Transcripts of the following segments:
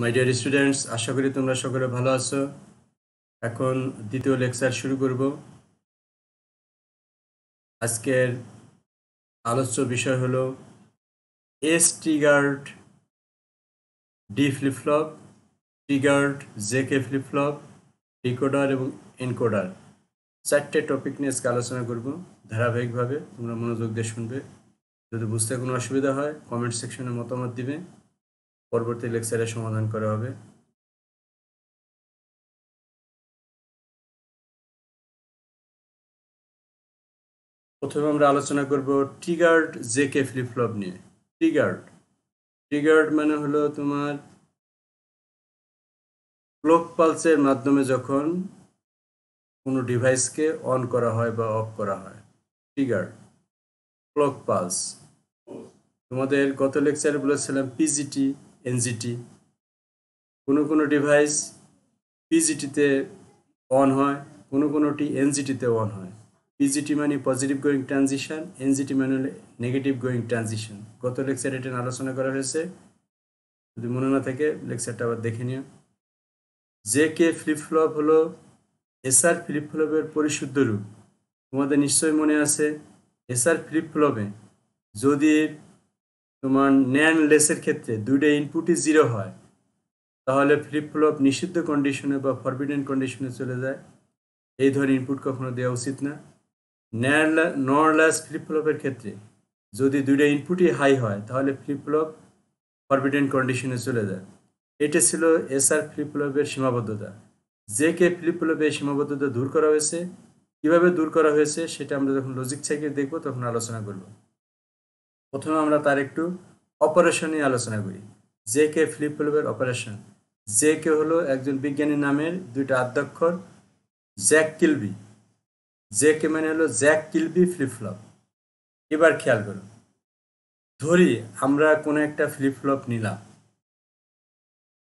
my dear students আশা করি তোমরা সকলে ভালো আছো এখন দ্বিতীয় লেকচার শুরু করব আজকের আলোচ্য বিষয় হলো S triggered D flip flop triggered J K flip flop decoder এবং এনকোডার চারটে টপিক নিয়ে আজকে আলোচনা করব ধারাবাহিকভাবে তোমরা মনোযোগ দিয়ে শুনবে যদি বুঝতে কোনো অসুবিধা হয় কমেন্ট সেকশনে মতামত দিবে পরবর্তী লেকচারে সমাধান করা হবে প্রথমে আমরা আলোচনা করব টিগার্ড জেকে কে ফ্লপ নিয়ে টিগার্ড টিগার্ড মানে হলো তোমার ক্লক পালসের মাধ্যমে যখন কোনো ডিভাইসকে অন করা হয় বা অফ করা হয় টিগার্ড ক্লক পালস তোমাদের গত লেকচারে বলেছিলাম পিজিটি এনজিটি কোনো কোনো ডিভাইস পিজিটিতে অন হয় কোনো কোনোটি এনজিটিতে অন হয় পিজিটি মানে পজিটিভ গোয়িং ট্রানজিশন এনজিটি মানে নেগেটিভ গোয়িং ট্রানজিশন গত লেকচারে এটা আলোচনা করা হয়েছে যদি মনে না থাকে লেকচারটা আবার দেখে নিও জে কে ফ্লিপ ফ্লপ হলো এসআর ফ্লিপ ফ্লপের পরিশুদ্ধ রূপ তোমাদের নিশ্চয়ই মনে আছে এসআর ফ্লিপ ফ্লপে যদি তোমার ন্যান লেসের ক্ষেত্রে দুইটা ইনপুটই জিরো হয় তাহলে ফ্লিপ ফ্লপ নিষিদ্ধ কন্ডিশনে বা ফরবিডেন কন্ডিশনে চলে যায় এই ধরনের ইনপুট কখনো দেওয়া উচিত না নরলাস ফ্লিপ ফ্লপের ক্ষেত্রে যদি দুইটা ইনপুটই হাই হয় তাহলে ফ্লিপ ফ্লপ ফরবিডেন কন্ডিশনে চলে যায় এটা ছিল এসআর ফ্লিপ ফ্লপের সীমাবদ্ধতা যে কে ফ্লিপ ফ্লপে সীমাবদ্ধতা দূর করা হয়েছে কীভাবে দূর করা হয়েছে সেটা আমরা যখন লজিক সাইকেল দেখব তখন আলোচনা করব প্রথমে আমরা তার একটু অপারেশন নিয়ে আলোচনা করি জে কে ফ্লিপ ফ্লপের অপারেশন জে কে হলো একজন বিজ্ঞানীর নামের দুইটা আধ্যক্ষর জ্যাক কিলবি জে কে মানে হলো জ্যাক কিলবি ফ্লিপ ফ্লপ এবার খেয়াল করুন ধরি আমরা কোনো একটা ফ্লিপ ফ্লপ নিলাম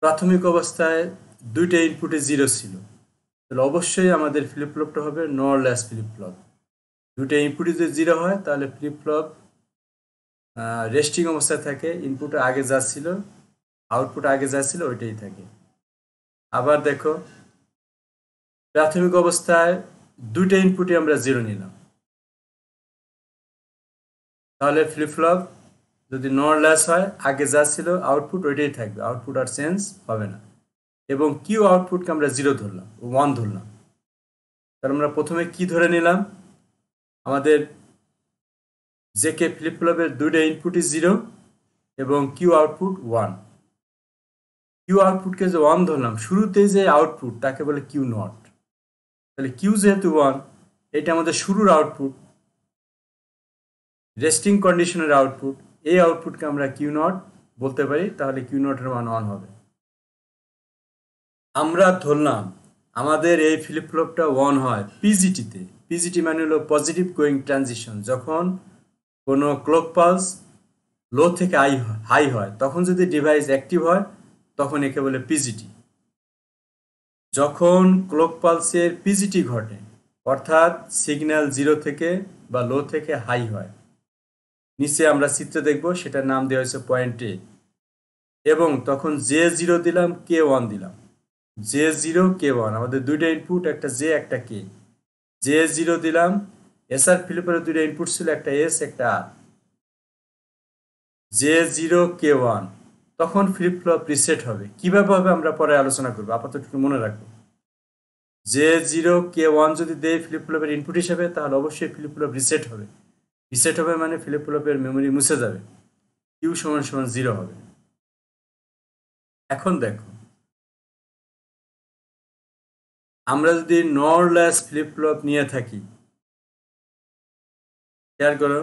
প্রাথমিক অবস্থায় দুইটা ইনপুটে জিরো ছিল তাহলে অবশ্যই আমাদের ফ্লিপ ফ্লপটা হবে নরলেস ফ্লিপ ফ্লপ দুইটা ইনপুটে যদি জিরো হয় তাহলে ফ্লিপ ফ্লপ রেস্টিং অবস্থায় থাকে ইনপুট আগে যা ছিল আউটপুট আগে যা ছিল ওইটাই থাকে আবার দেখো প্রাথমিক অবস্থায় দুইটা ইনপুটে আমরা জিরো নিলাম তাহলে ফ্লিপফ্লপ যদি নর ল্যাস হয় আগে যা ছিল আউটপুট ওইটাই থাকবে আউটপুট আর চেঞ্জ হবে না এবং কিউ আউটপুটকে আমরা জিরো ধরলাম ওয়ান ধরলাম তাহলে মানে আমরা প্রথমে কি ধরে নিলাম আমাদের জেকে ফ্লিপ ফ্লপের দুইটা ইনপুটই জিরো এবং কিউ আউটপুট ওয়ান কিউ আউটপুটকে যে ওয়ান ধরলাম শুরুতে যে আউটপুট তাকে বলে কিউ নট তাহলে কিউ যেহেতু ওয়ান এটা আমাদের শুরুর আউটপুট রেস্টিং কন্ডিশনের আউটপুট এই আউটপুটকে আমরা কিউ নট বলতে পারি তাহলে কিউ নটের মান অন হবে আমরা ধরলাম আমাদের এই ফ্লিপ ফ্লপটা ওয়ান হয় পিজিটিতে পিজিটি মানে হলো পজিটিভ গোয়িং ট্রানজিশন যখন কোনো ক্লক পালস লো থেকে আই হাই হয় তখন যদি ডিভাইস অ্যাক্টিভ হয় তখন একে বলে পিজিটি যখন ক্লক পালসের পিজিটি ঘটে অর্থাৎ সিগন্যাল জিরো থেকে বা লো থেকে হাই হয় নিচে আমরা চিত্র দেখব সেটার নাম দেওয়া হয়েছে পয়েন্ট এ এবং তখন জে জিরো দিলাম কে ওয়ান দিলাম জে জিরো কে ওয়ান আমাদের দুইটা ইনপুট একটা জে একটা কে জে জিরো দিলাম এস আর ফিলিপের দুইটা ইনপুট ছিল একটা এস একটা R J zero K one তখন ফ্লিপ ফ্লপ রিসেট হবে কীভাবে হবে আমরা পরে আলোচনা করবো আপাতত মনে রাখবো জে জিরো কে ওয়ান যদি দেয় ফ্লিপ ফ্লপের ইনপুট হিসাবে তাহলে অবশ্যই ফ্লিপ ফ্লপ রিসেট হবে রিসেট হবে মানে ফ্লিপ ফ্লপের মেমোরি মুছে যাবে ইউ সমান সমান জিরো হবে এখন দেখো আমরা যদি নরলেস ফ্লিপ ফ্লপ নিয়ে থাকি খেয়াল করো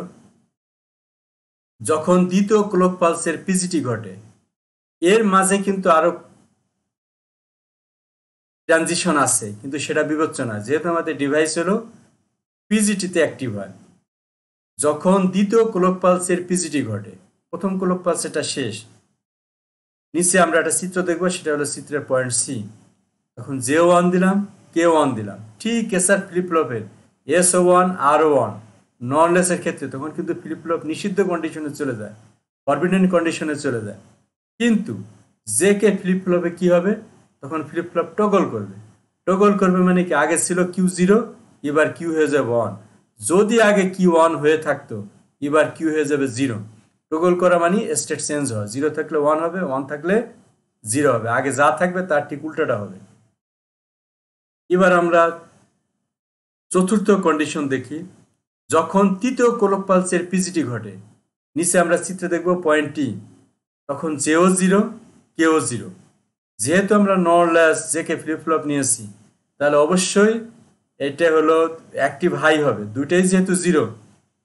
যখন দ্বিতীয় ক্লোক পালসের পিজিটি ঘটে এর মাঝে কিন্তু আরো ট্রানজিশন আছে কিন্তু সেটা বিবেচ্য না যেহেতু আমাদের ডিভাইস হলো পিজিটিতে অ্যাক্টিভ হয় যখন দ্বিতীয় ক্লোক পালসের পিজিটি ঘটে প্রথম ক্লোক পালস এটা শেষ নিচে আমরা একটা চিত্র দেখব সেটা হলো চিত্রের পয়েন্ট সি এখন জে ওয়ান দিলাম কে ওয়ান দিলাম ঠিক এসার ফ্লিপ ফ্লপের এস ওয়ান আর ওয়ান ননলেসের ক্ষেত্রে তখন কিন্তু ফ্লিপ ফ্লপ নিষিদ্ধ কন্ডিশনে চলে যায় পারমিনেন্ট কন্ডিশনে চলে যায় কিন্তু যে কে ফ্লিপ কী হবে তখন ফ্লিপ টগল করবে টগল করবে মানে কি আগে ছিল কিউ জিরো এবার কিউ হয়ে যাবে ওয়ান যদি আগে কিউ ওয়ান হয়ে থাকতো এবার কিউ হয়ে যাবে জিরো টগল করা মানে স্টেট চেঞ্জ হয় জিরো থাকলে ওয়ান হবে ওয়ান থাকলে জিরো হবে আগে যা থাকবে তার ঠিক উল্টাটা হবে এবার আমরা চতুর্থ কন্ডিশন দেখি যখন তৃতীয় কোলক পালসের পিজিটি ঘটে নিচে আমরা চিত্রে দেখব পয়েন্ট টি তখন জেও জিরো কেও জিরো যেহেতু আমরা নরল্যাস জেকে ফ্লিপফ্লপ নিয়েছি তাহলে অবশ্যই এটা হলো অ্যাক্টিভ হাই হবে দুটাই যেহেতু জিরো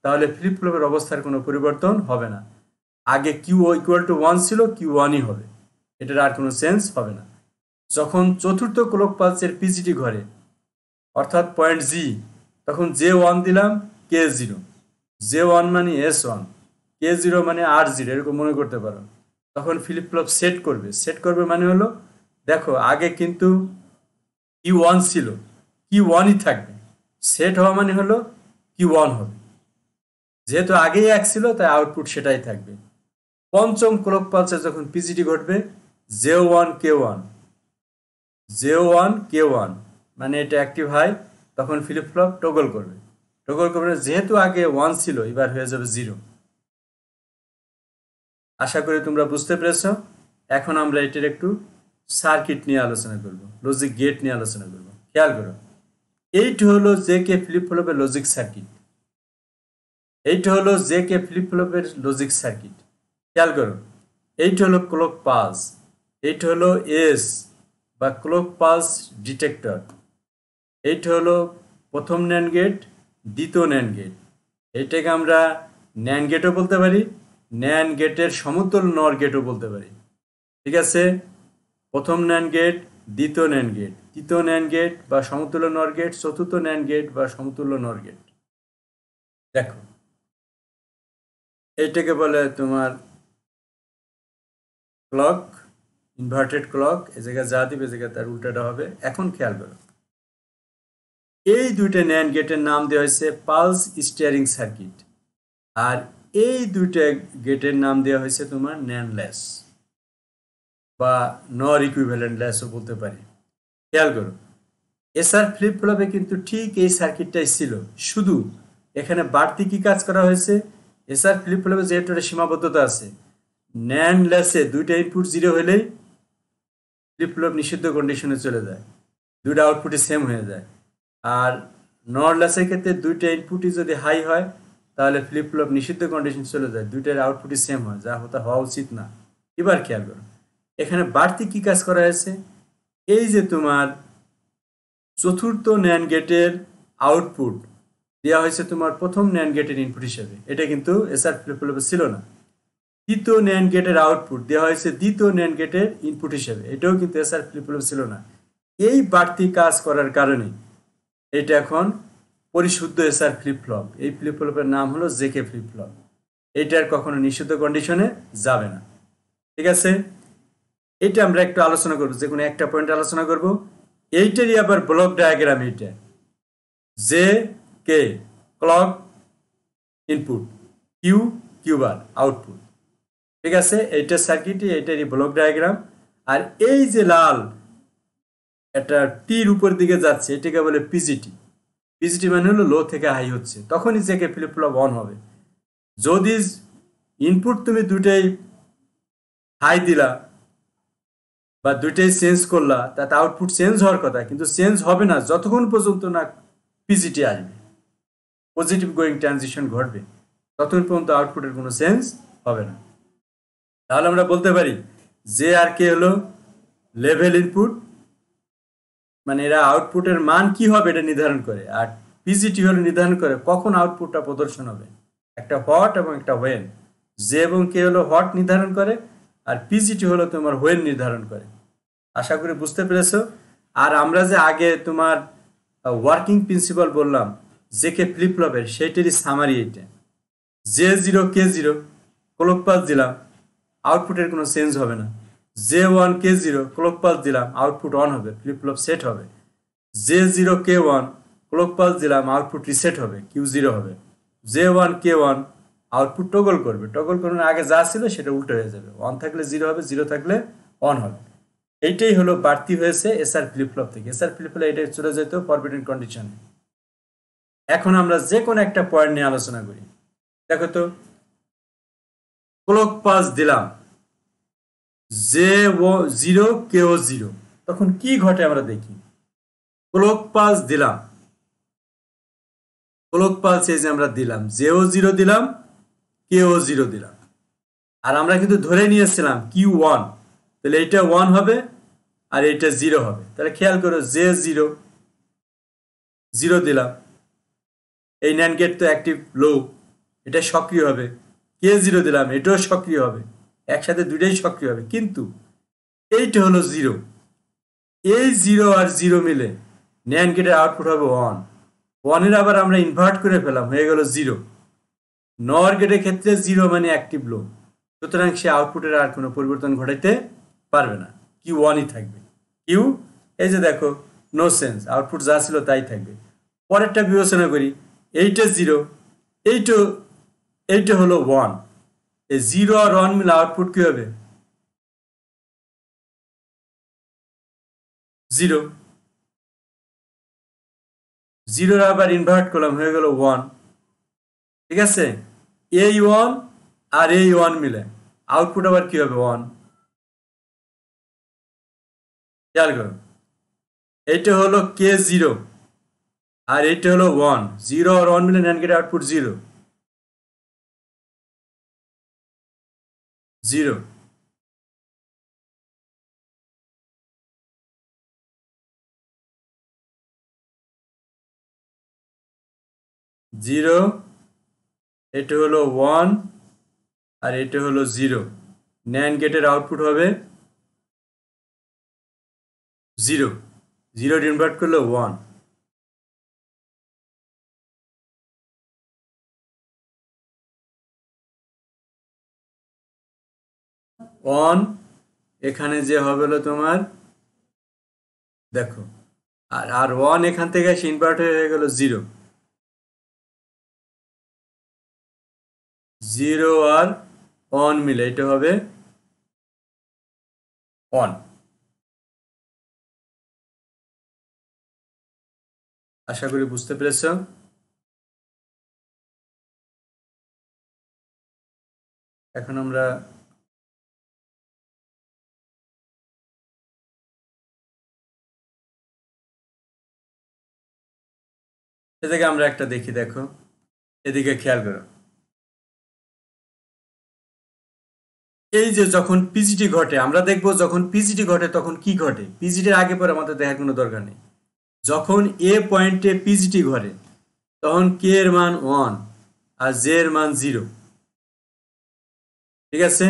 তাহলে ফ্লিপফ্লপের অবস্থার কোনো পরিবর্তন হবে না আগে কিউ ইকুয়াল টু ওয়ান ছিল কিউ ওয়ানই হবে এটার আর কোনো সেন্স হবে না যখন চতুর্থ কোলক পালসের পিজিটি ঘরে অর্থাৎ পয়েন্ট জি তখন জে ওয়ান দিলাম কে জিরো জে ওয়ান মানে এস ওয়ান কে জিরো মানে আর জিরো এরকম মনে করতে পারো তখন ফ্লিপ ফ্লপ সেট করবে সেট করবে মানে হলো দেখো আগে কিন্তু কি ওয়ান ছিল কি ওয়ানই থাকবে সেট হওয়া মানে হলো কি ওয়ান হবে যেহেতু আগেই এক ছিল তাই আউটপুট সেটাই থাকবে পঞ্চম ক্লক পালসে যখন পিজিটি ঘটবে J one K one J one K one মানে এটা অ্যাক্টিভ হয় তখন ফ্লিপ ফ্লপ টগল করবে নকল করবেন যেহেতু আগে ওয়ান ছিল এবার হয়ে যাবে জিরো আশা করি তোমরা বুঝতে পেরেছ এখন আমরা এটির একটু সার্কিট নিয়ে আলোচনা করব লজিক গেট নিয়ে আলোচনা করব খেয়াল করো এইটি হলো জে কে ফ্লিপ ফ্লপের লজিক সার্কিট এইটি হলো জে কে ফ্লিপ ফ্লপের লজিক সার্কিট খেয়াল করো এইটি হলো ক্লক পাস এইটি হলো এস বা ক্লক পাস ডিটেক্টর এইটি হলো প্রথম ন্যান্ড গেট দ্বিতীয় ন্যান গেট এটাকে আমরা ন্যান গেটও বলতে পারি ন্যান গেটের সমতুল নর গেটও বলতে পারি ঠিক আছে প্রথম ন্যান গেট দ্বিতীয় ন্যান গেট তৃতীয় ন্যান গেট বা সমতুল্য নর গেট চতুর্থ ন্যান গেট বা সমতুল্য নর গেট দেখো এইটাকে বলে তোমার ক্লক ইনভার্টেড ক্লক এ জায়গায় যা দিবে এ জায়গায় তার উল্টাটা হবে এখন খেয়াল করো এই দুইটা ন্যান গেটের নাম দেওয়া হয়েছে পালস স্টিয়ারিং সার্কিট আর এই দুইটা গেটের নাম দেওয়া হয়েছে তোমার ন্যান ল্যাস বা নর ইকুইভ্যালেন্ট ল্যাসও বলতে পারি খেয়াল করো এসআর ফ্লিপ ফ্লপে কিন্তু ঠিক এই সার্কিটটাই ছিল শুধু এখানে বাড়তি কি কাজ করা হয়েছে এসআর ফ্লিপ ফ্লপে যেহেতু একটা সীমাবদ্ধতা আছে ন্যান ল্যাসে দুইটা ইনপুট জিরো হলেই ফ্লিপ ফ্লপ নিষিদ্ধ কন্ডিশনে চলে যায় দুইটা আউটপুটে সেম হয়ে যায় আর নরলেসের ক্ষেত্রে দুইটা ইনপুটই যদি হাই হয় তাহলে ফ্লিপ ফ্লপ নিষিদ্ধ কন্ডিশন চলে যায় দুইটার আউটপুটই সেম হয় যা হতে হওয়া উচিত না এবার খেয়াল করো এখানে বাড়তি কি কাজ করা হয়েছে এই যে তোমার চতুর্থ ন্যান গেটের আউটপুট দেওয়া হয়েছে তোমার প্রথম ন্যান গেটের ইনপুট হিসেবে এটা কিন্তু এসআর ফ্লিপ ফ্লপে ছিল না দ্বিতীয় ন্যান গেটের আউটপুট দেওয়া হয়েছে দ্বিতীয় ন্যান গেটের ইনপুট হিসেবে এটাও কিন্তু এসআর ফ্লিপ ফ্লপ ছিল না এই বাড়তি কাজ করার কারণে এটা এখন পরিশুদ্ধ এসআর ফ্লিপ ফ্লপ এই ফ্লিপ ফ্লপের নাম হলো জেকে ফ্লিপফ্লপ ফ্লপ এটার কখনো নিষিদ্ধ কন্ডিশনে যাবে না ঠিক আছে এটা আমরা একটু আলোচনা করব যে কোনো একটা পয়েন্ট আলোচনা করব এইটারই আবার ব্লক ডায়াগ্রাম এইটা J K clock input Q Q bar output ঠিক আছে এইটার সার্কিটই এইটারই ব্লক ডায়াগ্রাম আর এই যে লাল একটা টির উপর দিকে যাচ্ছে এটাকে বলে পিজিটি পিজিটি মানে হলো লো থেকে হাই হচ্ছে তখনই জেকে ফ্লিপ ফ্লপ অন হবে যদি ইনপুট তুমি দুটাই হাই দিলা বা দুইটাই চেঞ্জ করলা তাতে আউটপুট চেঞ্জ হওয়ার কথা কিন্তু চেঞ্জ হবে না যতক্ষণ পর্যন্ত না পিজিটি আসবে পজিটিভ গোয়িং ট্রানজিশন ঘটবে ততক্ষণ পর্যন্ত আউটপুটের কোনো চেঞ্জ হবে না তাহলে আমরা বলতে পারি যে আর কে হলো লেভেল ইনপুট মানে এরা আউটপুটের মান কি হবে এটা নির্ধারণ করে আর পিজিটি হল নির্ধারণ করে কখন আউটপুটটা প্রদর্শন হবে একটা হট এবং একটা ওয়েন জে এবং কে হলো হট নির্ধারণ করে আর পিজিটি হলো তোমার ওয়েন নির্ধারণ করে আশা করি বুঝতে পেরেছো আর আমরা যে আগে তোমার ওয়ার্কিং প্রিন্সিপাল বললাম জে কে ফ্লিপ্লপের সেইটারই সামারি এটা J zero K zero clock pass দিলাম আউটপুটের কোনো চেঞ্জ হবে না J one K zero clock pass দিলাম আউটপুট অন হবে ফ্লিপ ফ্লপ সেট হবে J zero K one clock pass দিলাম আউটপুট রিসেট হবে কিউ জিরো হবে J one K one output toggle করবে টগল করার আগে যা ছিল সেটা উল্টো হয়ে যাবে অন থাকলে জিরো হবে জিরো থাকলে অন হবে এইটাই হলো বাড়তি হয়েছে এসআর ফ্লিপ ফ্লপ থেকে এসআর ফ্লিপ ফ্লপ এটা চলে যেত ফরবিডেন কন্ডিশনে এখন আমরা যে কোনো একটা পয়েন্ট নিয়ে আলোচনা করি দেখো তো ক্লক পাস দিলাম জে ও জিরো কে ও জিরো তখন কি ঘটে আমরা দেখি ক্লোক পাস দিলাম ক্লোক পালস এই যে আমরা দিলাম জেও জিরো দিলাম কেও জিরো দিলাম আর আমরা কিন্তু ধরে নিয়েছিলাম কিউ ওয়ান তাহলে এইটা ওয়ান হবে আর এটা জিরো হবে তাহলে খেয়াল করো জে জিরো জিরো দিলাম এই ন্যান গেট তো অ্যাক্টিভ লো এটা সক্রিয় হবে কে জিরো দিলাম এটাও সক্রিয় হবে একসাথে দুইটাই সক্রিয় হবে কিন্তু এইটা হলো জিরো এই জিরো আর জিরো মিলে ন্যান গেটের আউটপুট হবে ওয়ান ওয়ানের আবার আমরা ইনভার্ট করে ফেলাম হয়ে গেল জিরো নর গেটের ক্ষেত্রে জিরো মানে অ্যাক্টিভ লো সুতরাং সে আউটপুটের আর কোনো পরিবর্তন ঘটাইতে পারবে না কিউ ওয়ানই থাকবে কিউ এই যে দেখো নো সেন্স আউটপুট যা ছিল তাই থাকবে পরেরটা বিবেচনা করি এইটা জিরো এইটো এইটা হলো ওয়ান জিরো আর ওয়ান মিলে আউটপুট কি হবে জিরো জিরোর আবার ইনভার্ট করলাম হয়ে গেল ওয়ান ঠিক আছে এই ওয়ান আর এই ওয়ান মিলে আউটপুট আবার কি হবে ওয়ান খেয়াল করো এইটা হলো কে জিরো আর এইটা হলো ওয়ান জিরো আর ওয়ান মিলে NAND gate output zero zero zero এটা হলো ওয়ান আর এটা হলো জিরো ন্যান গেটের আউটপুট হবে জিরো জিরো ইনভার্ট করলে ওয়ান অন এখানে যে হবে হলো তোমার দেখো আর আর ওয়ান এখান থেকে সে ইনভার্ট হয়ে গেল জিরো জিরো আর অন মিলে এটা হবে অন আশা করি বুঝতে পেরেছ এখন আমরা এদিকে আমরা একটা দেখি দেখো এদিকে খেয়াল করো এই যে যখন পিজিটি ঘটে আমরা দেখব যখন পিজিটি ঘটে তখন কি ঘটে পিজিটির আগে পরে আমাদের দেখার কোনো দরকার নেই যখন এ পয়েন্টে পিজিটি ঘটে তখন কে এর মান ওয়ান আর জে এর মান জিরো ঠিক আছে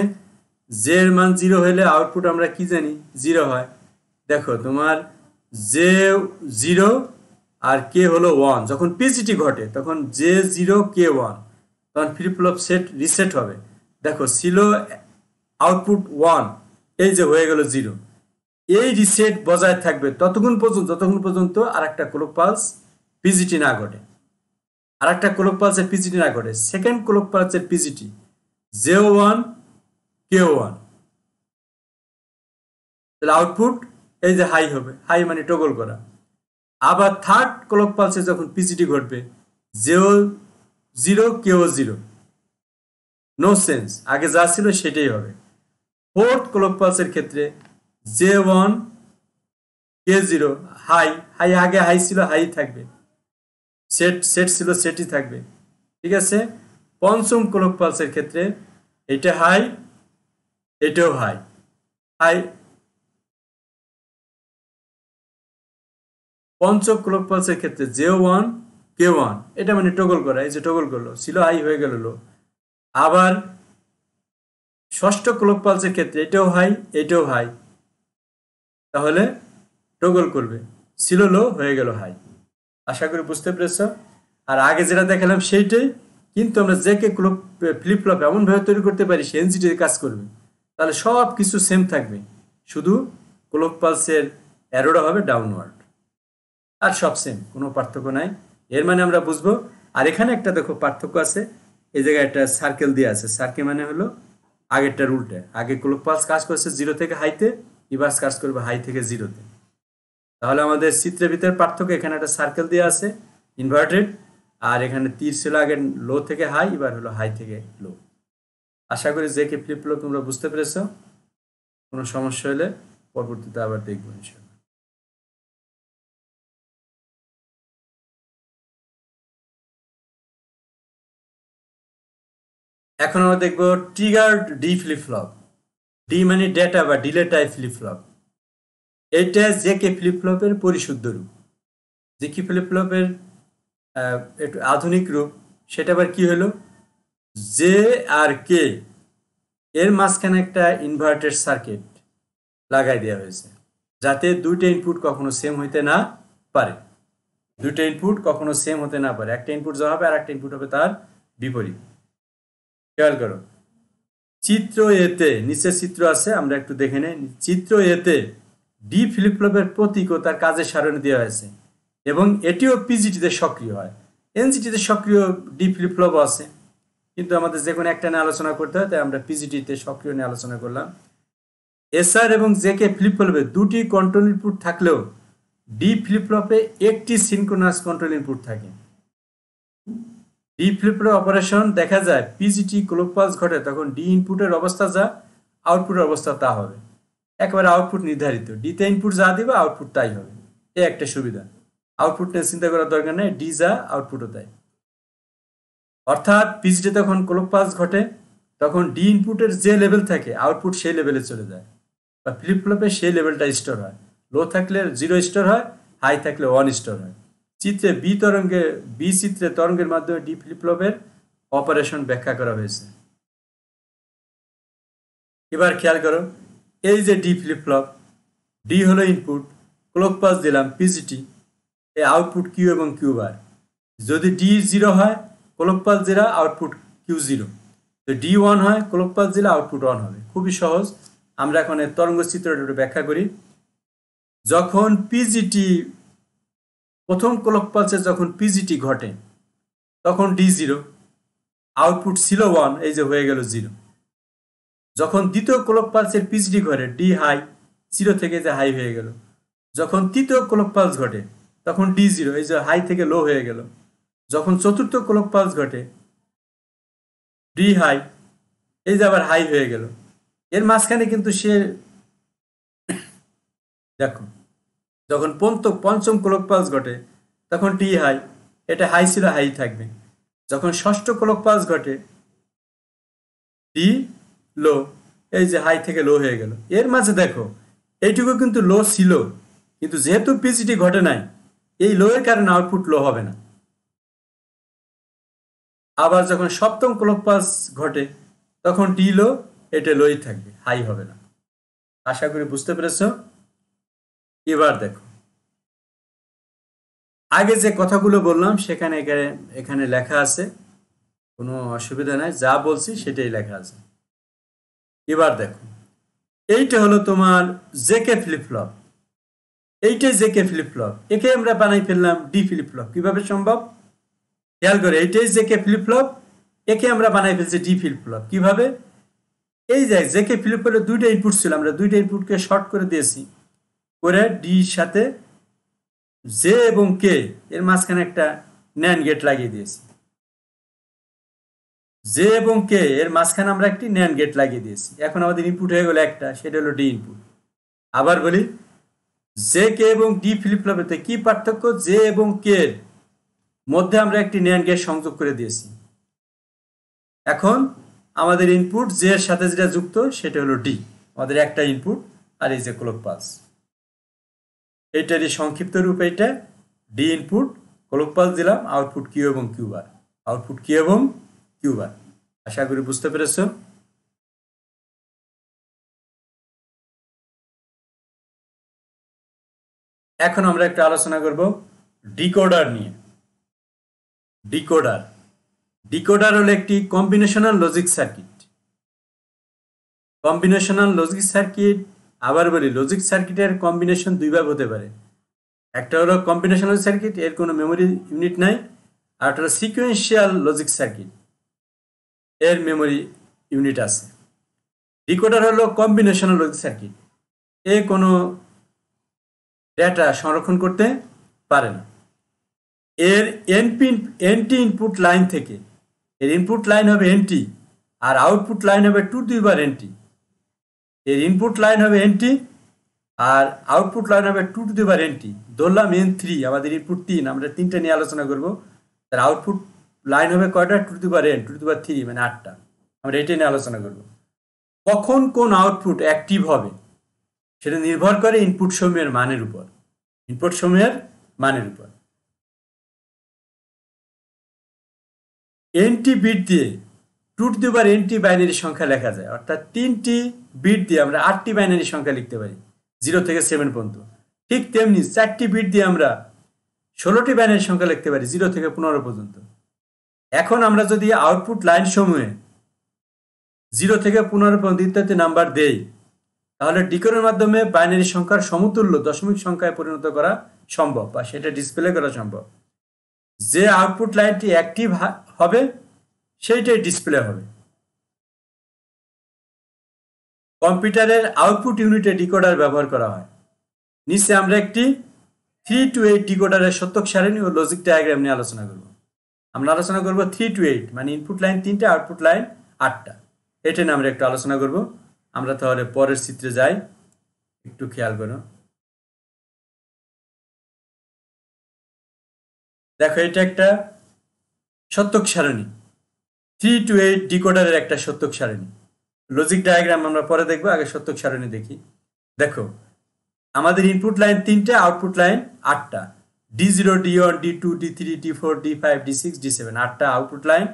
জে এর মান জিরো হলে আউটপুট আমরা কি জানি জিরো হয় দেখো তোমার জে জিরো আর কে হলো ওয়ান যখন পিজিটি ঘটে তখন জে জিরো কে ওয়ান তখন ফ্লিপ সেট রিসেট হবে দেখো ছিল আউটপুট ওয়ান এই যে হয়ে গেল জিরো এই রিসেট বজায় থাকবে ততক্ষণ পর্যন্ত যতক্ষণ পর্যন্ত আর একটা ক্লোক পালস পিজিটি না ঘটে আর একটা ক্লোক পালসের পিজিটি না ঘটে সেকেন্ড ক্লোক পালসের PGT J one K one তাহলে আউটপুট এই যে হাই হবে হাই মানে টগল করা আবার থার্ড ক্লক পালসে যখন পিজিটি ঘটবে জিও জিরো কেও জিরো নো সেন্স আগে যা ছিল সেটাই হবে ফোর্থ ক্লক পালসের ক্ষেত্রে J one K zero high high আগে হাই ছিল হাই থাকবে সেট সেট ছিল সেটই থাকবে ঠিক আছে পঞ্চম ক্লক পালসের ক্ষেত্রে এটা হাই এটাও হাই হাই পঞ্চম ক্লক পালসের ক্ষেত্রে জে ওয়ান কে ওয়ান এটা মানে টগল করা এই যে টগল করলো ছিল হাই হয়ে গেল লো আবার ষষ্ঠ ক্লক পালসের ক্ষেত্রে এটাও হাই এটাও হাই তাহলে টগল করবে ছিল লো হয়ে গেল হাই আশা করি বুঝতে পেরেছ আর আগে যেটা দেখালাম সেইটাই কিন্তু আমরা যে কে ক্লক ফ্লিপ এমনভাবে তৈরি করতে পারি সে এনজিটি কাজ করবে তাহলে সব কিছু সেম থাকবে শুধু ক্লক পালসের অ্যারোটা হবে ডাউনওয়ার্ড আর সব সেম কোনো পার্থক্য নাই এর মানে আমরা বুঝবো আর এখানে একটা দেখো পার্থক্য আছে এই জায়গায় একটা সার্কেল দিয়ে আছে সার্কেল মানে হলো আগেরটা রুলটা আগে ক্লক পালস কাজ করছে জিরো থেকে হাইতে ইভার্স কাজ করবে হাই থেকে জিরোতে তাহলে আমাদের চিত্রের ভিতরে পার্থক্য এখানে একটা সার্কেল দিয়ে আছে ইনভার্টেড আর এখানে তীর ছিল আগে লো থেকে হাই এবার হলো হাই থেকে লো আশা করি যে কে ফ্লিপ তোমরা বুঝতে পেরেছ কোনো সমস্যা হলে পরবর্তীতে আবার দেখবো ইনশাল্লাহ এখন আমরা দেখব trigger D flip flop D মানে ডেটা বা ডিলে টাইপ ফ্লিপ ফ্লপ এটা যে কে ফ্লিপ ফ্লপের পরিশুদ্ধ রূপ যে কি ফ্লিপ ফ্লপের একটু আধুনিক রূপ সেটা আবার কি হলো জে আর কে এর মাঝখানে একটা ইনভার্টেড সার্কিট লাগাই দেওয়া হয়েছে যাতে দুইটা ইনপুট কখনো সেম হইতে না পারে দুইটা ইনপুট কখনো সেম হতে না পারে একটা ইনপুট যা হবে আর একটা ইনপুট হবে তার বিপরীত খেয়াল করো চিত্র এতে নিচে চিত্র আছে আমরা একটু দেখে নেই চিত্র এতে ডি ফিলিপ্লবের প্রতীক ও তার কাজের সারণী দেওয়া হয়েছে এবং এটিও পিজিটিতে সক্রিয় হয় এনজিটিতে সক্রিয় ডি ফিলিপ্লব আছে কিন্তু আমাদের যে কোনো একটা নিয়ে আলোচনা করতে হয় তাই আমরা পিজিটিতে সক্রিয় নিয়ে আলোচনা করলাম এসআর এবং জেকে ফ্লিপফ্লপে দুটি কন্ট্রোল ইনপুট থাকলেও ডি ফিলিপ্লপে একটি সিনক্রোনাস কন্ট্রোল ইনপুট থাকে ডি ফ্লিপের অপারেশন দেখা যায় পিজিটি ক্লোপাস ঘটে তখন ডি ইনপুটের অবস্থা যা আউটপুটের অবস্থা তা হবে একবারে আউটপুট নির্ধারিত ডিতে ইনপুট যা দিবে আউটপুট তাই হবে এ একটা সুবিধা আউটপুট নিয়ে চিন্তা করার দরকার নেই ডি যা আউটপুটও তাই অর্থাৎ পিজিটি তখন ক্লোপাস ঘটে তখন ডি ইনপুটের যে লেভেল থাকে আউটপুট সেই লেভেলে চলে যায় বা ফ্লিপ ফ্লপে সেই লেভেলটা স্টোর হয় লো থাকলে জিরো স্টোর হয় হাই থাকলে ওয়ান স্টোর হয় চিত্রে বি তরঙ্গে বি চিত্রে তরঙ্গের মাধ্যমে ডি ফ্লিপ্লপের অপারেশন ব্যাখ্যা করা হয়েছে এবার খেয়াল করো এই যে ডি ফ্লিপ্লপ ডি হলো ইনপুট ক্লক পাস দিলাম পিজিটি এই আউটপুট কিউ এবং কিউ বার যদি ডি জিরো হয় clock pass zero output Q zero তো ডি ওয়ান হয় ক্লক পাস দিলে আউটপুট ওয়ান হবে খুবই সহজ আমরা এখন তরঙ্গ চিত্রটা একটু ব্যাখ্যা করি যখন পিজিটি প্রথম ক্লক পালসে যখন পিজিটি ঘটে তখন ডি জিরো আউটপুট ছিল ওয়ান এই যে হয়ে গেল জিরো যখন দ্বিতীয় ক্লক পালসের পিজিটি ঘটে ডি হাই জিরো থেকে যে হাই হয়ে গেল যখন তৃতীয় ক্লক পালস ঘটে তখন ডি জিরো এই যে হাই থেকে লো হয়ে গেল যখন চতুর্থ ক্লক পালস ঘটে ডি হাই এই যে আবার হাই হয়ে গেল এর মাঝখানে কিন্তু সে দেখো যখন পন্ত পঞ্চম ক্লোক পালস ঘটে তখন টি হাই এটা হাই ছিল হাই থাকবে যখন ষষ্ঠ ক্লোক পালস ঘটে টি লো এই যে হাই থেকে লো হয়ে গেল এর মাঝে দেখো এইটুকু কিন্তু লো ছিল কিন্তু যেহেতু পিজিটি ঘটে নাই এই লো এর কারণে আউটপুট লো হবে না আবার যখন সপ্তম ক্লক পাস ঘটে তখন টি লো এটা লোই থাকবে হাই হবে না আশা করি বুঝতে পেরেছো এবার দেখো আগে যে কথাগুলো বললাম সেখানে এখানে লেখা আছে কোনো অসুবিধা নাই যা বলছি সেটাই লেখা আছে এবার দেখো এইটা হলো তোমার জেকে ফ্লিপফ্লপ এইটাই জেকে ফ্লিপফ্লপ একে আমরা বানাই ফেললাম ডি ফ্লিপফ্লপ কিভাবে সম্ভব খেয়াল করে এইটাই জেকে ফ্লিপফ্লপ একে আমরা বানাই ফেলছি ডি ফ্লিপফ্লপ কিভাবে এই যে জেকে ফ্লিপফ্লপে দুইটা ইনপুট ছিল আমরা দুইটা ইনপুটকে শর্ট করে দিয়েছি করে ডির সাথে জে এবং কে এর মাঝখানে একটা ন্যান গেট লাগিয়ে দিয়েছি জে এবং কে এর মাঝখানে আমরা একটি ন্যান গেট লাগিয়ে দিয়েছি এখন আমাদের ইনপুট হয়ে গেলো একটা সেটা হলো ডি ইনপুট আবার বলি জে কে এবং ডি ফ্লিপফ্লপেতে কি পার্থক্য জে এবং কে এর মধ্যে আমরা একটি ন্যান গেট সংযোগ করে দিয়েছি এখন আমাদের ইনপুট জে এর সাথে যেটা যুক্ত সেটা হলো ডি আমাদের একটা ইনপুট আর এই যে ক্লোক পাস এটারই সংক্ষিপ্ত রূপ এটা ডি ইনপুট কলক পাস দিলাম আউটপুট কিউ এবং কিউবার আউটপুট কিউ এবং কিউবার আশা করি বুঝতে পেরেছো এখন আমরা একটা আলোচনা করব ডিকোডার নিয়ে ডিকোডার ডিকোডার হলো একটি combinational logic circuit combinational logic circuit আবার বলি লজিক সার্কিটের কম্বিনেশন দুই ভাগ হতে পারে একটা হলো কম্বিনেশনাল সার্কিট এর কোনো মেমোরি ইউনিট নাই আর একটা হলো সিকুয়েন্সিয়াল লজিক সার্কিট এর মেমোরি ইউনিট আছে ডিকোডার হলো কম্বিনেশনাল লজিক সার্কিট এ কোনো ডেটা সংরক্ষণ করতে পারে না এর এনপি এনটি ইনপুট লাইন থেকে এর ইনপুট লাইন হবে এনটি আর আউটপুট লাইন হবে টু দুইবার এনটি এর ইনপুট লাইন হবে এনটি আর আউটপুট লাইন হবে টু টু দি এনটি ধরলাম এন থ্রি আমাদের ইনপুট তিন আমরা তিনটা নিয়ে আলোচনা করব তার আউটপুট লাইন হবে কয়টা টু টু বার এন টু টু থ্রি মানে আটটা আমরা এটা নিয়ে আলোচনা করব কখন কোন আউটপুট অ্যাক্টিভ হবে সেটা নির্ভর করে ইনপুট সমূহের মানের উপর ইনপুট সমূহের মানের উপর এনটি বিট দিয়ে টু টু বার এনটি বাইনারি সংখ্যা লেখা যায় অর্থাৎ তিনটি বিট দিয়ে আমরা আটটি বাইনারি সংখ্যা লিখতে পারি জিরো থেকে সেভেন পর্যন্ত ঠিক তেমনি চারটি বিট দিয়ে আমরা ষোলোটি বাইনারি সংখ্যা লিখতে পারি জিরো থেকে পনেরো পর্যন্ত এখন আমরা যদি আউটপুট লাইন সমূহে জিরো থেকে পনেরো পর্যন্ত ইত্যাদি নাম্বার দেই তাহলে ডিকোরের মাধ্যমে বাইনারি সংখ্যার সমতুল্য দশমিক সংখ্যায় পরিণত করা সম্ভব বা সেটা ডিসপ্লে করা সম্ভব যে আউটপুট লাইনটি অ্যাক্টিভ হবে সেইটাই ডিসপ্লে হবে কম্পিউটারের আউটপুট ইউনিটে ডিকোডার ব্যবহার করা হয় নিচে আমরা একটি থ্রি টু এইট ডিকোডারের সত্যক সারণী ও লজিক ডায়াগ্রাম নিয়ে আলোচনা করব আমরা আলোচনা করব থ্রি টু এইট মানে ইনপুট লাইন তিনটা আউটপুট লাইন আটটা এটা নিয়ে আমরা একটু আলোচনা করব আমরা তাহলে পরের চিত্রে যাই একটু খেয়াল করো দেখো এটা একটা সত্যক সারণী থ্রি টু এইট ডিকোডারের একটা সত্যক সারণী লজিক ডায়াগ্রাম আমরা পরে দেখবো আগে সত্যক সারণী দেখি দেখো আমাদের ইনপুট লাইন তিনটা আউটপুট লাইন আটটা D zero D one D two D three D four D five D six D seven আটটা আউটপুট লাইন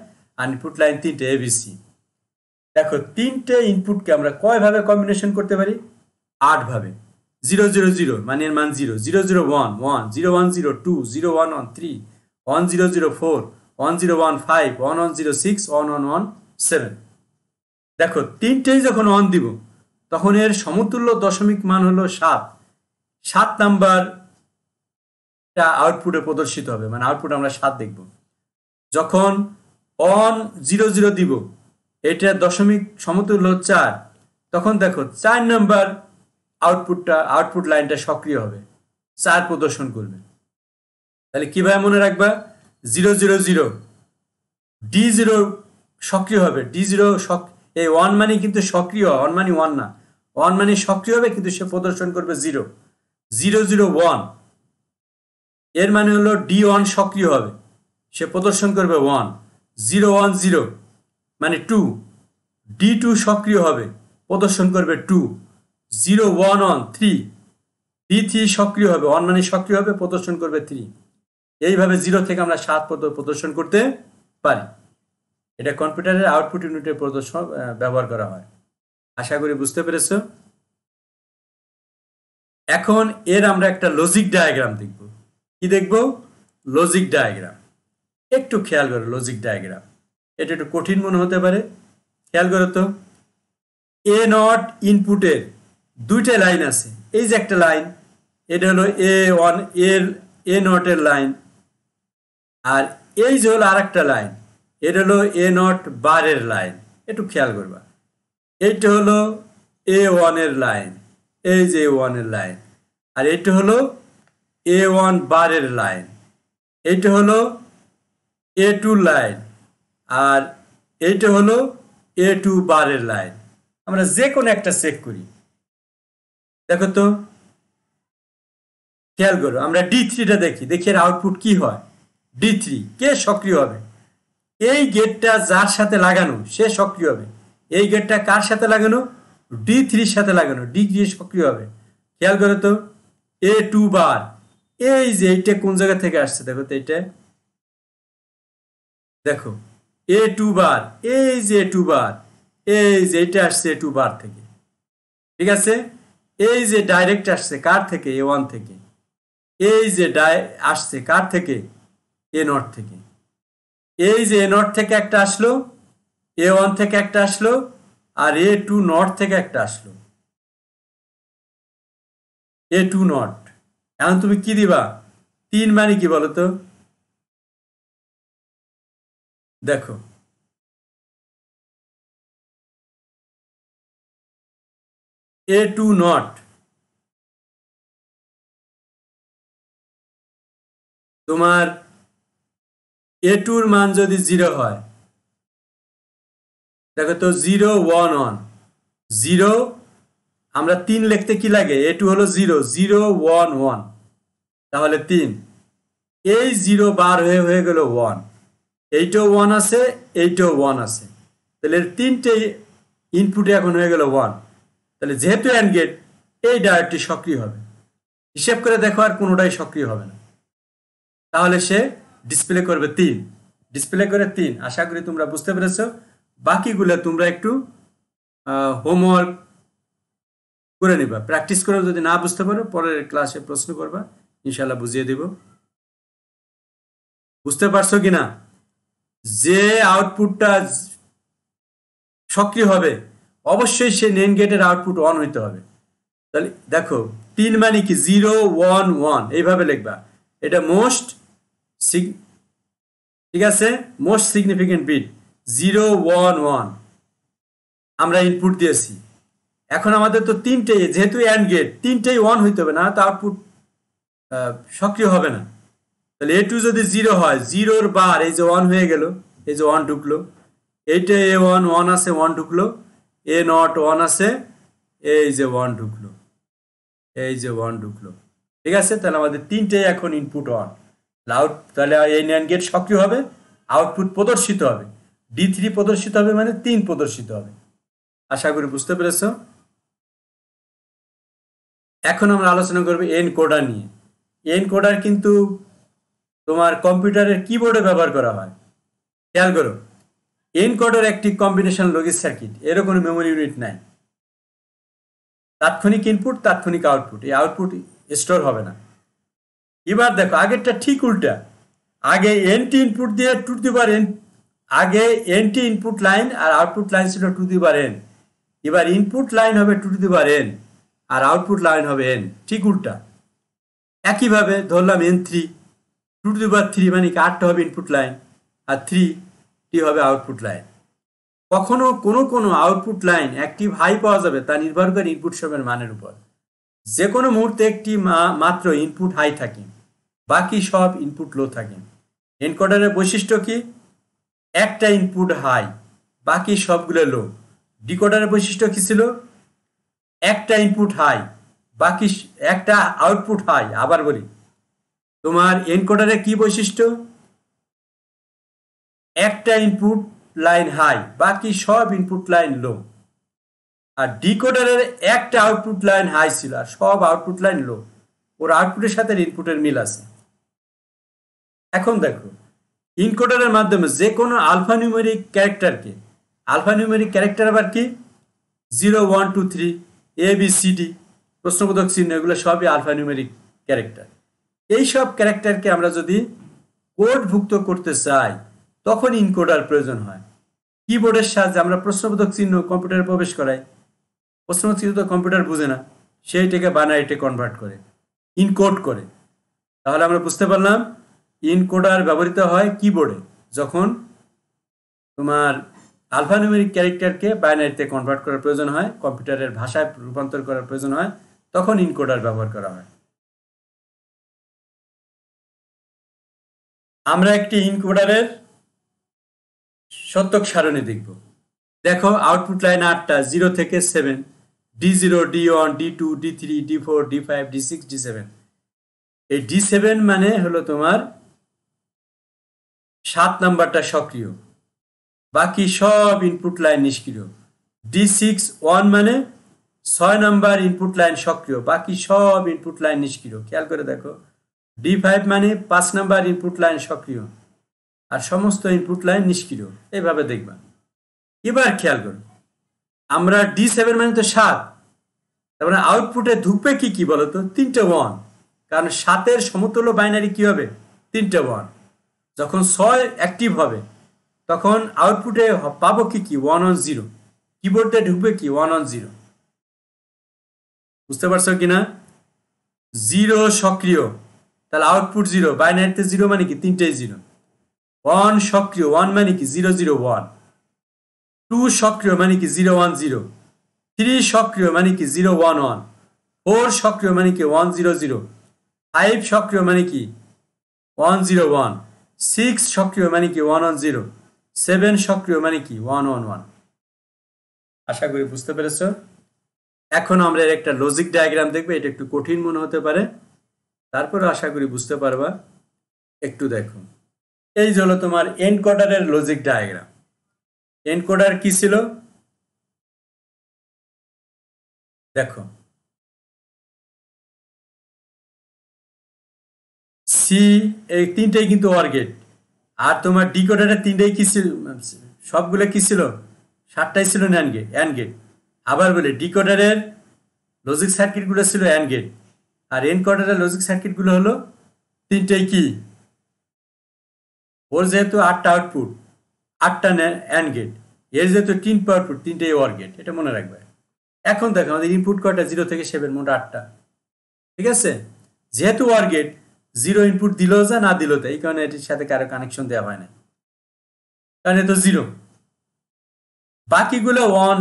আর ইনপুট লাইন তিনটে এবিসি দেখো তিনটে ইনপুটকে আমরা কয়ভাবে কম্বিনেশন করতে পারি আটভাবে জিরো জিরো জিরো মানে এর মান zero zero zero one one zero one zero two zero one one three one zero zero four one zero one five one one zero six one one one seven দেখো তিনটেই যখন on দিব তখন এর সমতুল্য দশমিক মান হলো সাত সাত নাম্বারটা আউটপুটে প্রদর্শিত হবে মানে আউটপুট আমরা সাত দেখব যখন অন জিরো জিরো দিব এটা দশমিক সমতুল্য চার তখন দেখো চার নাম্বার আউটপুটটা আউটপুট লাইনটা সক্রিয় হবে চার প্রদর্শন করবে তাহলে কিভাবে মনে রাখবা zero zero zero D zero সক্রিয় হবে ডি জিরো সক্রিয় এই ওয়ান মানে কিন্তু সক্রিয় ওয়ান মানে ওয়ান না ওয়ান মানে সক্রিয় হবে কিন্তু সে প্রদর্শন করবে জিরো জিরো জিরো ওয়ান এর মানে হলো ডি ওয়ান সক্রিয় হবে সে প্রদর্শন করবে ওয়ান জিরো ওয়ান জিরো মানে টু ডি টু সক্রিয় হবে প্রদর্শন করবে two zero one one three D three সক্রিয় হবে ওয়ান মানে সক্রিয় হবে প্রদর্শন করবে থ্রি এইভাবে জিরো থেকে আমরা সাত প্রদর্শন করতে পারি এটা কম্পিউটারের আউটপুট ইউনিটের প্রদর্শন ব্যবহার করা হয় আশা করি বুঝতে পেরেছ এখন এর আমরা একটা লজিক ডায়াগ্রাম দেখব কি দেখব লজিক ডায়াগ্রাম একটু খেয়াল করো লজিক ডায়াগ্রাম এটা একটু কঠিন মনে হতে পারে খেয়াল করো তো এ নট ইনপুটের দুইটা লাইন আছে এই যে একটা লাইন এটা হলো এ ওয়ান এর এ নটের লাইন আর এই যে হলো আর একটা লাইন এটা হলো এ নট বারের লাইন একটু খেয়াল করবা এইটা হলো এ ওয়ানের লাইন এই যে এ ওয়ানের লাইন আর এইটা হলো এ ওয়ান বারের লাইন এইটা হলো এ টু লাইন আর এইটা হলো এ টু বারের লাইন আমরা যে কোনো একটা চেক করি দেখো তো খেয়াল করো আমরা ডি থ্রিটা দেখি দেখি এর আউটপুট কি হয় ডি থ্রি কে সক্রিয় হবে এই গেটটা যার সাথে লাগানো সে সক্রিয় হবে এই গেটটা কার সাথে লাগানো ডি থ্রির সাথে লাগানো ডি থ্রি সক্রিয় হবে খেয়াল করো তো এ টু বার এই যে এইটা কোন জায়গা থেকে আসছে দেখো তো এইটা দেখো এ টু বার এই যে টু বার এই যে এইটা আসছে টু বার থেকে ঠিক আছে এই যে ডাইরেক্ট আসছে কার থেকে এ ওয়ান থেকে এই যে ডাই আসছে কার থেকে এ নট থেকে এই যে এ নট থেকে একটা আসলো এ ওয়ান থেকে একটা আসলো আর এ টু নট থেকে একটা আসলো এ টু নট এখন তুমি কি দিবা তিন মানে কি বলো তো দেখো এ টু নট তোমার এ টুর মান যদি জিরো হয় দেখো তো জিরো ওয়ান ওয়ান জিরো আমরা তিন লিখতে কি লাগে এ টু হলো জিরো জিরো ওয়ান ওয়ান তাহলে তিন এই জিরো বার হয়ে হয়ে গেল ওয়ান এইটো ওয়ান আছে এইটো ওয়ান আছে তাহলে তিনটে ইনপুটে এখন হয়ে গেল ওয়ান তাহলে যেহেতু অ্যান্ড গেট এই ডায়ারটি সক্রিয় হবে হিসেব করে দেখো আর কোনোটাই সক্রিয় হবে না তাহলে সে ডিসপ্লে করবে তিন ডিসপ্লে করে তিন আশা করি তোমরা বুঝতে পেরেছ বাকিগুলো তোমরা একটু হোমওয়ার্ক করে নিবা প্র্যাকটিস করে যদি না বুঝতে পারো পরের ক্লাসে প্রশ্ন করবা ইনশাল্লাহ বুঝিয়ে দিব বুঝতে পারছো কি না যে আউটপুটটা সক্রিয় হবে অবশ্যই সেই নেন গেটের আউটপুট অন হইতে হবে তাহলে দেখো তিন মানে কি জিরো ওয়ান ওয়ান এইভাবে লিখবা এটা মোস্ট ঠিক আছে most significant bit zero one one আমরা ইনপুট দিয়েছি এখন আমাদের তো তিনটেই যেহেতু অ্যান্ড গেট তিনটেই ওয়ান হইতে হবে না তো আউটপুট সক্রিয় হবে না তাহলে এ টু যদি জিরো হয় জিরোর বার এই যে ওয়ান হয়ে গেল এই যে ওয়ান ঢুকলো এইটা এ ওয়ান ওয়ান আছে ওয়ান ঢুকলো এ নট ওয়ান আছে এই যে ওয়ান ঢুকলো এই যে ওয়ান ঢুকলো ঠিক আছে তাহলে আমাদের তিনটেই এখন ইনপুট ওয়ান লাউড তাহলে এই ন্যান গেট সক্রিয় হবে আউটপুট প্রদর্শিত হবে ডি থ্রি প্রদর্শিত হবে মানে তিন প্রদর্শিত হবে আশা করি বুঝতে পেরেছ এখন আমরা আলোচনা করবো এন কোডার নিয়ে এন কোডার কিন্তু তোমার কম্পিউটারের কিবোর্ডে ব্যবহার করা হয় খেয়াল করো এন কোডার একটি কম্বিনেশন লগিস সার্কিট এরও কোনো মেমোরি ইউনিট নাই তাৎক্ষণিক ইনপুট তাৎক্ষণিক আউটপুট এই আউটপুট স্টোর হবে না এবার দেখো আগেরটা ঠিক উল্টা আগে এনটি ইনপুট দিয়ে টু দি বার এন আগে এনটি ইনপুট লাইন আর আউটপুট লাইন ছিল টু দি বার এন এবার ইনপুট লাইন হবে টু দি বার এন আর আউটপুট লাইন হবে এন ঠিক উল্টা একইভাবে ধরলাম এন থ্রি টু দি বার থ্রি মানে কি আটটা হবে ইনপুট লাইন আর থ্রিটি হবে আউটপুট লাইন কখনো কোনো কোনো আউটপুট লাইন একটি হাই পাওয়া যাবে তা নির্ভর করে ইনপুট সবের মানের উপর যে কোনো মুহূর্তে একটি মাত্র ইনপুট হাই থাকে বাকি সব ইনপুট লো থাকে এনকোডারের বৈশিষ্ট্য কি একটা ইনপুট হাই বাকি সবগুলো লো ডিকোডারের বৈশিষ্ট্য কি ছিল একটা ইনপুট হাই বাকি একটা আউটপুট হাই আবার বলি তোমার এনকোডারে কি বৈশিষ্ট্য একটা ইনপুট লাইন হাই বাকি সব ইনপুট লাইন লো আর ডিকোডারের একটা আউটপুট লাইন হাই ছিল আর সব আউটপুট লাইন লো ওর আউটপুটের সাথে ইনপুটের মিল আছে এখন দেখো ইনকোডারের মাধ্যমে যে কোনো আলফানিউমেরিক ক্যারেক্টারকে আলফানিউমেরিক ক্যারেক্টার আবার কি zero one two three A B C D প্রশ্নবোধক চিহ্ন এগুলো সবই আলফানিউমেরিক ক্যারেক্টার এই সব ক্যারেক্টারকে আমরা যদি কোডভুক্ত করতে চাই তখন ইনকোডার প্রয়োজন হয় কিবোর্ডের সাহায্যে আমরা প্রশ্নবোধক চিহ্ন কম্পিউটারে প্রবেশ করাই প্রশ্নবোধক চিহ্ন তো কম্পিউটার বুঝে না সেইটাকে বানাইটে কনভার্ট করে ইনকোড করে তাহলে আমরা বুঝতে পারলাম ইনকোডার ব্যবহৃত হয় কিবোর্ডে যখন তোমার আলফানুমেরিক ক্যারেক্টারকে বাইনারিতে কনভার্ট করার প্রয়োজন হয় কম্পিউটারের ভাষায় রূপান্তর করার প্রয়োজন হয় তখন ইনকোডার ব্যবহার করা হয় আমরা একটি ইনকোডারের সত্যক সারণী দেখব দেখো আউটপুট লাইন আটটা জিরো থেকে seven D zero D one D two D three D four D five D six D seven এই ডি সেভেন মানে হলো তোমার সাত নাম্বারটা সক্রিয় বাকি সব ইনপুট লাইন নিষ্ক্রিয় ডি সিক্স ওয়ান মানে ছয় নাম্বার ইনপুট লাইন সক্রিয় বাকি সব ইনপুট লাইন নিষ্ক্রিয় খেয়াল করে দেখো ডি ফাইভ মানে পাঁচ নাম্বার ইনপুট লাইন সক্রিয় আর সমস্ত ইনপুট লাইন নিষ্ক্রিয় এইভাবে দেখবা এবার খেয়াল করো আমরা ডি সেভেন মানে তো সাত তারপরে আউটপুটে ধুপে কি কি বলতো তিনটে ওয়ান কারণ সাতের সমতুল্য বাইনারি কি হবে তিনটে ওয়ান যখন ছয় অ্যাক্টিভ হবে তখন আউটপুটে পাবো কি কি ওয়ান অন জিরো কিবোর্ডে ঢুকবে কি ওয়ান অন জিরো বুঝতে পারছো কি না জিরো সক্রিয় তাহলে আউটপুট জিরো বাইনারিতে জিরো মানে কি তিনটেই জিরো ওয়ান সক্রিয় ওয়ান মানে কি জিরো জিরো ওয়ান টু সক্রিয় মানে কি জিরো ওয়ান জিরো থ্রি সক্রিয় মানে কি জিরো ওয়ান ওয়ান ফোর সক্রিয় মানে কি ওয়ান জিরো জিরো ফাইভ সক্রিয় মানে কি ওয়ান জিরো ওয়ান সিক্স সক্রিয় মানে কি ওয়ান ওয়ান জিরো সেভেন সক্রিয় মানে কি ওয়ান ওয়ান ওয়ান আশা করি বুঝতে পেরেছ এখন আমরা এর একটা লজিক ডায়াগ্রাম দেখবো এটা একটু কঠিন মনে হতে পারে তারপর আশা করি বুঝতে পারবা একটু দেখো এই হলো তোমার এনকোডারের লজিক ডায়াগ্রাম এনকোডার কি ছিল দেখো সি এই তিনটেই কিন্তু ওয়ার গেট আর তোমার ডি কোডারের তিনটেই কি ছিল সবগুলো কি ছিল সাতটাই ছিল ন্যান গেট অ্যান গেট আবার বলে ডি কোডারের লজিক সার্কিটগুলো ছিল অ্যান গেট আর এন কোডারের লজিক সার্কিটগুলো হলো তিনটেই কি ওর যেহেতু আটটা আউটপুট আটটা অ্যান্ড গেট এর যেহেতু তিন আউটপুট তিনটেই ওয়ার গেট এটা মনে রাখবে এখন দেখো আমাদের ইনপুট কয়টা জিরো থেকে সেভেন মোট আটটা ঠিক আছে যেহেতু ওয়ার গেট জিরো ইনপুট দিল যা না দিল তা এই কারণে এটির সাথে কারো কানেকশন দেওয়া হয় না কারণ এটা জিরো বাকিগুলো ওয়ান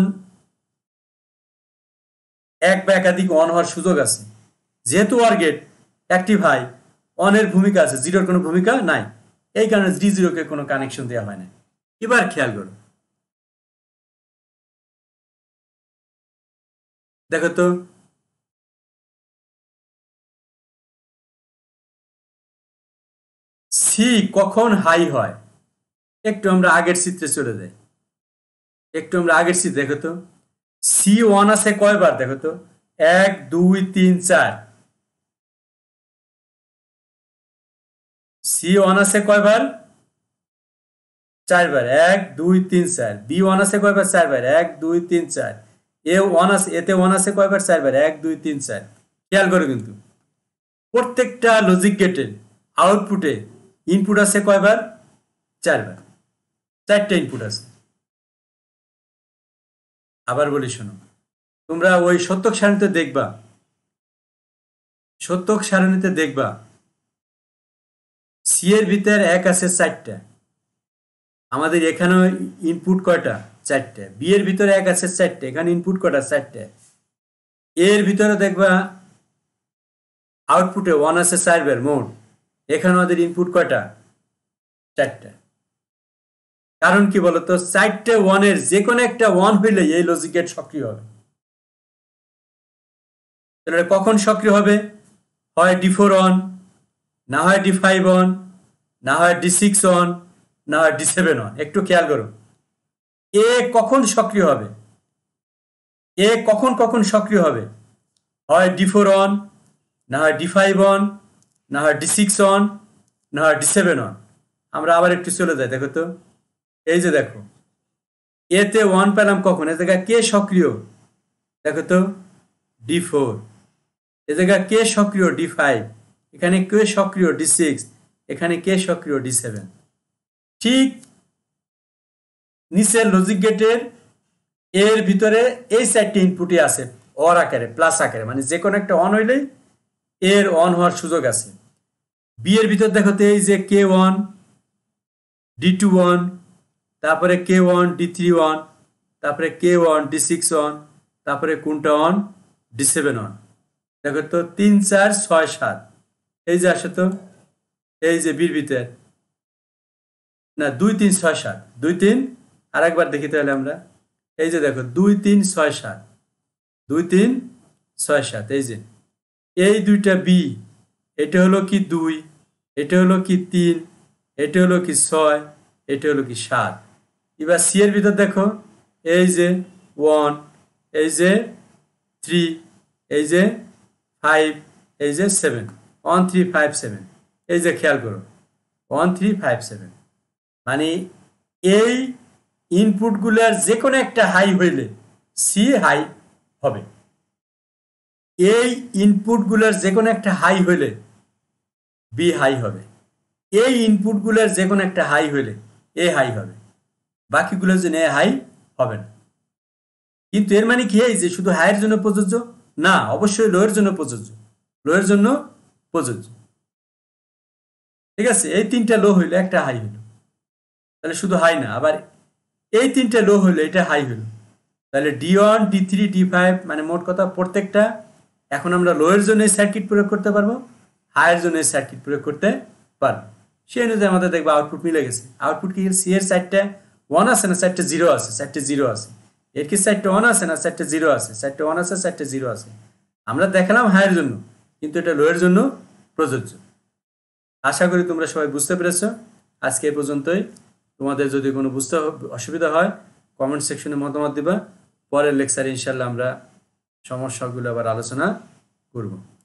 এক বা একাধিক অন হওয়ার সুযোগ আছে যেহেতু ওয়ার গেট অ্যাক্টিভ হাই অনের ভূমিকা আছে জিরোর কোনো ভূমিকা নাই এই কারণে জি জিরোকে কোনো কানেকশন দেওয়া হয় না এবার খেয়াল করো দেখো তো সি কখন হাই হয় একটু আমরা আগের চিত্রে চলে যাই একটু আমরা আগের চিত্র দেখো তো সি ওয়ান আছে কয়বার দেখো তো এক দুই তিন চার সি ওয়ান আছে কয়বার চারবার এক দুই তিন চার বি ওয়ান আছে কয়বার চারবার এক দুই তিন চার এ ওয়ান আছে এতে ওয়ান আছে কয়বার চারবার এক দুই তিন চার খেয়াল করো কিন্তু প্রত্যেকটা লজিক গেটের আউটপুটে ইনপুট আছে কয়বার চারবার চারটা ইনপুট আছে আবার বলি শোনো তোমরা ওই সত্যক সারণীতে দেখবা সত্যক সারণীতে দেখবা সি এর ভিতর এক আছে চারটা আমাদের এখানেও ইনপুট কয়টা চারটে বি এর ভিতরে এক আছে চারটে এখানে ইনপুট কয়টা চারটে এর ভিতরে দেখবা আউটপুটে ওয়ান আছে চারবার মোট এখানে আমাদের ইনপুট কয়টা চারটা কারণ কি বলতো চারটে ওয়ানের যে কোনো একটা ওয়ান হইলে এই লজিক গেট সক্রিয় হবে কখন সক্রিয় হবে হয় ডি ফোর অন না হয় ডি ফাইভ অন না হয় ডি সিক্স অন না হয় ডি সেভেন অন একটু খেয়াল করো এ কখন সক্রিয় হবে এ কখন কখন সক্রিয় হবে হয় ডি ফোর অন না হয় ডি ফাইভ অন না হয় ডি সিক্স অন না হয় ডি সেভেন অন আমরা আবার একটু চলে যাই দেখো তো এই যে দেখো এতে ওয়ান পেলাম কখন এ জায়গায় কে সক্রিয় দেখো তো ডি ফোর এ জায়গায় কে সক্রিয় ডি ফাইভ এখানে কে সক্রিয় ডি সিক্স এখানে কে সক্রিয় ডি সেভেন ঠিক নিচের লজিক গেটের এর ভিতরে এই সাইডটি ইনপুটই আছে অর আকারে প্লাস আকারে মানে যে কোনো একটা অন হইলেই এর অন হওয়ার সুযোগ আছে বি এর ভিতর দেখো তো এই যে কে ওয়ান ডি টু ওয়ান তারপরে কে ওয়ান ডি থ্রি ওয়ান তারপরে কে ওয়ান ডি সিক্স ওয়ান তারপরে কোনটা ওয়ান ডি সেভেন ওয়ান দেখো তো তিন চার ছয় সাত এই যে আসে তো এই যে বীর ভিতর না দুই তিন ছয় সাত দুই তিন আর একবার দেখি তাহলে আমরা এই যে দেখো দুই তিন ছয় সাত দুই তিন ছয় সাত এই যে এই দুইটা বি এটা হলো কি দুই এটা হলো কি তিন এটা হলো কি ছয় এটা হলো কি সাত এবার সি এর ভিতর দেখো এই যে ওয়ান এই যে থ্রি এই যে ফাইভ এই যে seven one three five seven এই যে খেয়াল করো ওয়ান থ্রি ফাইভ সেভেন মানে এই ইনপুটগুলোর যে কোনো একটা হাই হইলে সি হাই হবে এই ইনপুটগুলোর যে কোনো একটা হাই হইলে বি হাই হবে এই ইনপুটগুলোর যে কোনো একটা হাই হলে এ হাই হবে বাকিগুলোর জন্য এ হাই হবে না কিন্তু এর মানে কি এই যে শুধু হাইয়ের জন্য প্রযোজ্য না অবশ্যই লোয়ের জন্য প্রযোজ্য লোয়ের জন্য প্রযোজ্য ঠিক আছে এই তিনটা লো হইলো একটা হাই হইল তাহলে শুধু হাই না আবার এই তিনটা লো হইলো এটা হাই হইল তাহলে D one D three D five মানে মোট কথা প্রত্যেকটা এখন আমরা লোয়ের জন্য সার্কিট প্রয়োগ করতে পারবো হায়ার জোনের সার্কিট প্রয়োগ করতে পারবো সেই অনুযায়ী আমাদের দেখবো আউটপুট মিলে গেছে আউটপুট কি সি এর সাইডটা ওয়ান আছে না সাইডটা জিরো আছে সাইডটা জিরো আছে এর কি সাইডটা ওয়ান আছে না সাইডটা জিরো আছে সাইডটা ওয়ান আছে সাইডটা জিরো আছে আমরা দেখালাম হায়ের জন্য কিন্তু এটা লোয়ের জন্য প্রযোজ্য আশা করি তোমরা সবাই বুঝতে পেরেছ আজকে এ পর্যন্তই তোমাদের যদি কোনো বুঝতে অসুবিধা হয় কমেন্ট সেকশনে মতামত দিবা পরের লেকচারে ইনশাল্লাহ আমরা সমস্যাগুলো আবার আলোচনা করবো